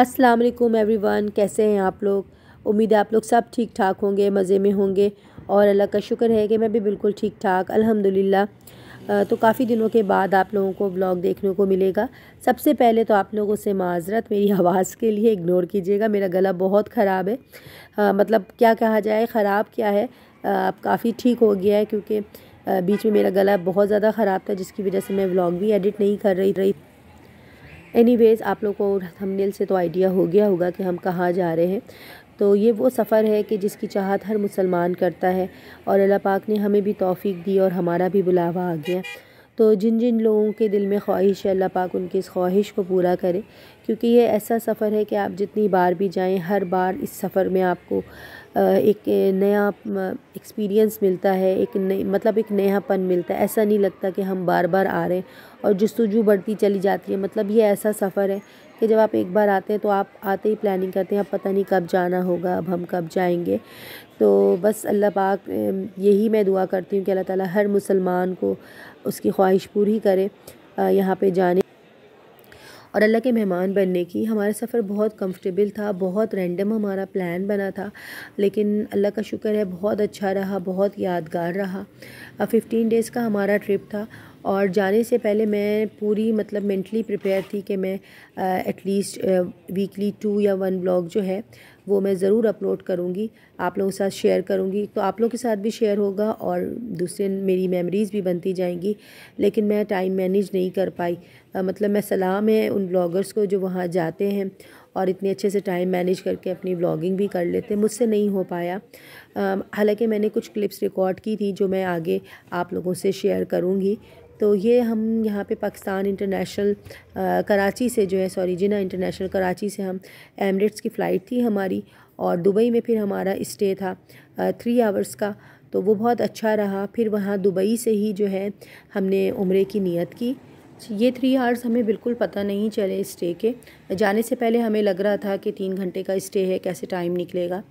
अस्सलाम वालेकुम एवरीवन कैसे हैं आप लोग उम्मीद है आप लोग सब ठीक ठाक होंगे मज़े में होंगे और अल्लाह का शुक्र है कि मैं भी बिल्कुल ठीक ठाक अल्हम्दुलिल्लाह तो काफ़ी दिनों के बाद आप लोगों को ब्लॉग देखने को मिलेगा सबसे पहले तो आप लोगों से माजरत मेरी आवाज़ के लिए इग्नोर कीजिएगा मेरा गला बहुत ख़राब है आ, मतलब क्या कहा जाए ख़राब क्या है अब काफ़ी ठीक हो गया है क्योंकि बीच में मेरा गला बहुत ज़्यादा ख़राब था जिसकी वजह से मैं व्लॉग भी एडिट नहीं कर रही रही एनीवेज आप लोग को थंबनेल से तो आइडिया हो गया होगा कि हम कहाँ जा रहे हैं तो ये वो सफ़र है कि जिसकी चाहत हर मुसलमान करता है और अल्लाह पाक ने हमें भी तौफीक दी और हमारा भी बुलावा आ गया तो जिन जिन लोगों के दिल में ख्वाहिश है अल्लाह पाक उनकी इस ख्वाहिश को पूरा करे क्योंकि ये ऐसा सफ़र है कि आप जितनी बार भी जाएं हर बार इस सफ़र में आपको एक नया एक्सपीरियंस मिलता है एक नई मतलब एक नयापन मिलता है ऐसा नहीं लगता कि हम बार बार आ रहे हैं और जस्तुजू बढ़ती चली जाती है मतलब ये ऐसा सफ़र है कि जब आप एक बार आते हैं तो आप आते ही प्लानिंग करते हैं अब पता नहीं कब जाना होगा अब हम कब जाएंगे तो बस अल्लाह पाक यही मैं दुआ करती हूँ कि अल्लाह ताला हर मुसलमान को उसकी ख्वाहिश पूरी करे यहाँ पे जाने और अल्लाह के मेहमान बनने की हमारा सफ़र बहुत कंफर्टेबल था बहुत रैंडम हमारा प्लान बना था लेकिन अल्लाह का शुक्र है बहुत अच्छा रहा बहुत यादगार रहा फिफ्टीन डेज़ का हमारा ट्रिप था और जाने से पहले मैं पूरी मतलब मेंटली प्रिपेयर थी कि मैं एटलीस्ट वीकली टू या वन ब्लॉग जो है वो मैं ज़रूर अपलोड करूँगी आप लोगों के साथ शेयर करूँगी तो आप लोगों के साथ भी शेयर होगा और दूसरे मेरी मेमोरीज़ भी बनती जाएंगी लेकिन मैं टाइम मैनेज नहीं कर पाई आ, मतलब मैं सलाम है उन ब्लॉगर्स को जो वहाँ जाते हैं और इतने अच्छे से टाइम मैनेज करके अपनी ब्लॉगिंग भी कर लेते मुझसे नहीं हो पाया हालांकि मैंने कुछ क्लिप्स रिकॉर्ड की थी जो मैं आगे आप लोगों से शेयर करूँगी तो ये हम यहाँ पे पाकिस्तान इंटरनेशनल कराची से जो है सॉरी जिना इंटरनेशनल कराची से हम एमरेट्स की फ़्लाइट थी हमारी और दुबई में फिर हमारा इस्टे था थ्री आवर्स का तो वो बहुत अच्छा रहा फिर वहाँ दुबई से ही जो है हमने उम्र की नीयत की ये थ्री आवर्स हमें बिल्कुल पता नहीं चले स्टे के जाने से पहले हमें लग रहा था कि तीन घंटे का स्टे है कैसे टाइम निकलेगा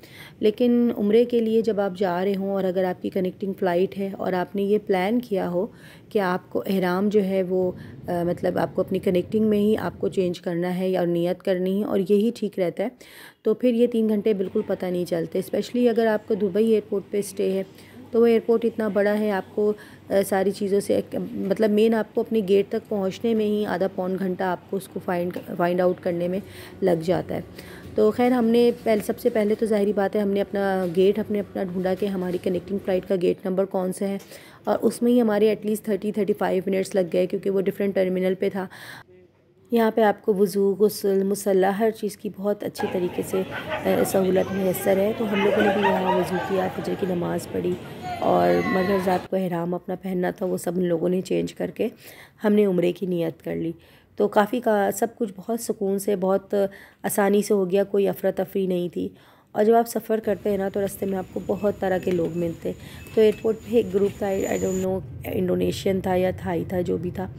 लेकिन उम्र के लिए जब आप जा रहे हों और अगर आपकी कनेक्टिंग फ़्लाइट है और आपने ये प्लान किया हो कि आपको अहराम जो है वो आ, मतलब आपको अपनी कनेक्टिंग में ही आपको चेंज करना है या नियत करनी है और यही ठीक रहता है तो फिर ये तीन घंटे बिल्कुल पता नहीं चलते स्पेशली अगर आपका दुबई एयरपोर्ट पर स्टे है तो वो एयरपोर्ट इतना बड़ा है आपको सारी चीज़ों से मतलब मेन आपको अपने गेट तक पहुंचने में ही आधा पौन घंटा आपको उसको फाइंड फाइंड आउट करने में लग जाता है तो खैर हमने पहले सबसे पहले तो ज़ाहरी बात है हमने अपना गेट अपने अपना ढूंढा कि हमारी कनेक्टिंग फ़्लाइट का गेट नंबर कौन सा है और उसमें ही हमारे at least thirty thirty five minutes लग गए क्योंकि वो डिफरेंट टर्मिनल पे था यहाँ पे आपको वज़ू गसल मसल हर चीज़ की बहुत अच्छे तरीके से सहूलत मैसर है तो हम लोगों ने भी यहाँ वज़ू किया फजर की नमाज़ पढ़ी और मगर रात को हराम अपना पहनना था वो सब उन लोगों ने चेंज करके हमने उम्र की नीयत कर ली तो काफ़ी का सब कुछ बहुत सुकून से बहुत आसानी से हो गया कोई अफरा तफरी नहीं थी और जब आप सफ़र करते हैं ना तो रास्ते में आपको बहुत तरह के लोग मिलते तो एयरपोर्ट पर एक ग्रुप था आई डोंट नो इंडोनेशियन था या थाई था जो भी था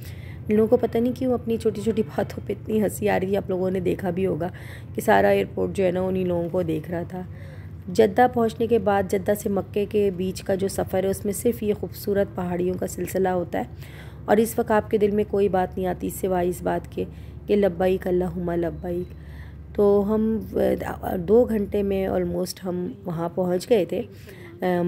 इन लोगों को पता नहीं क्यों अपनी छोटी छोटी बातों पे इतनी हंसी आ रही है आप लोगों ने देखा भी होगा कि सारा एयरपोर्ट जो है ना उन्हीं लोगों को देख रहा था जद्दा पहुंचने के बाद जद्दा से मक्के के बीच का जो सफ़र है उसमें सिर्फ ये खूबसूरत पहाड़ियों का सिलसिला होता है और इस वक्त आपके दिल में कोई बात नहीं आती सिवाय इस बात के कि लब्बाईक अल्लाहुम्मा लब्बाई तो हम दो घंटे में ऑलमोस्ट हम वहाँ पहुँच गए थे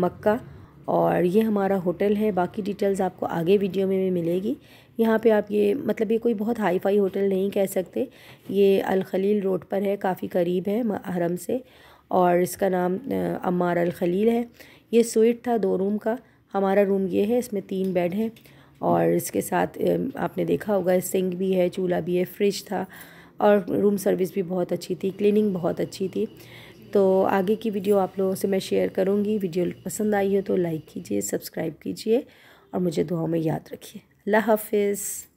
मक्का और ये हमारा होटल है बाकी डिटेल्स आपको आगे वीडियो में भी मिलेगी यहाँ पे आप ये मतलब ये कोई बहुत हाई फाई होटल नहीं कह सकते ये अल खलील रोड पर है काफ़ी करीब है हरम से और इसका नाम अमार अल खलील है ये स्वीट था दो रूम का हमारा रूम ये है इसमें तीन बेड हैं और इसके साथ आपने देखा होगा सिंक भी है चूल्हा भी है फ्रिज था और रूम सर्विस भी बहुत अच्छी थी क्लिनिंग बहुत अच्छी थी तो आगे की वीडियो आप लोगों से मैं शेयर करूँगी वीडियो पसंद आई हो तो लाइक कीजिए सब्सक्राइब कीजिए और मुझे दुआओं में याद रखिए अल्लाह हाफिज़